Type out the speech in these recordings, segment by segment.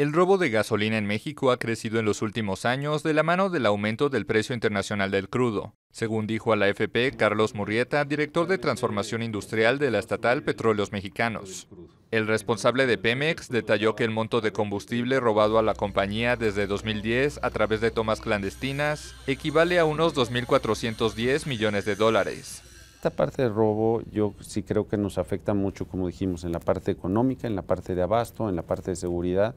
El robo de gasolina en México ha crecido en los últimos años de la mano del aumento del precio internacional del crudo, según dijo a la FP Carlos Murrieta, director de transformación industrial de la estatal Petróleos Mexicanos. El responsable de Pemex detalló que el monto de combustible robado a la compañía desde 2010 a través de tomas clandestinas equivale a unos 2.410 millones de dólares. Esta parte de robo yo sí creo que nos afecta mucho, como dijimos, en la parte económica, en la parte de abasto, en la parte de seguridad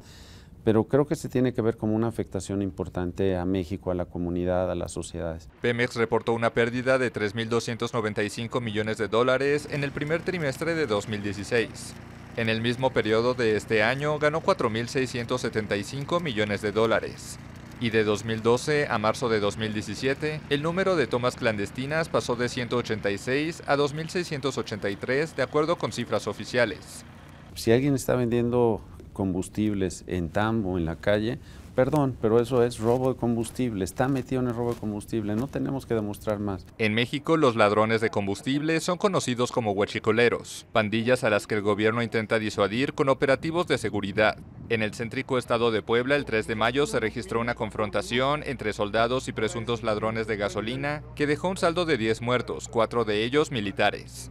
pero creo que se tiene que ver como una afectación importante a México, a la comunidad, a las sociedades. Pemex reportó una pérdida de 3.295 millones de dólares en el primer trimestre de 2016. En el mismo periodo de este año ganó 4.675 millones de dólares. Y de 2012 a marzo de 2017, el número de tomas clandestinas pasó de 186 a 2.683 de acuerdo con cifras oficiales. Si alguien está vendiendo combustibles en tambo, en la calle, Perdón, pero eso es robo de combustible, está metido en el robo de combustible, no tenemos que demostrar más. En México, los ladrones de combustible son conocidos como huachicoleros, pandillas a las que el gobierno intenta disuadir con operativos de seguridad. En el céntrico estado de Puebla, el 3 de mayo se registró una confrontación entre soldados y presuntos ladrones de gasolina que dejó un saldo de 10 muertos, cuatro de ellos militares.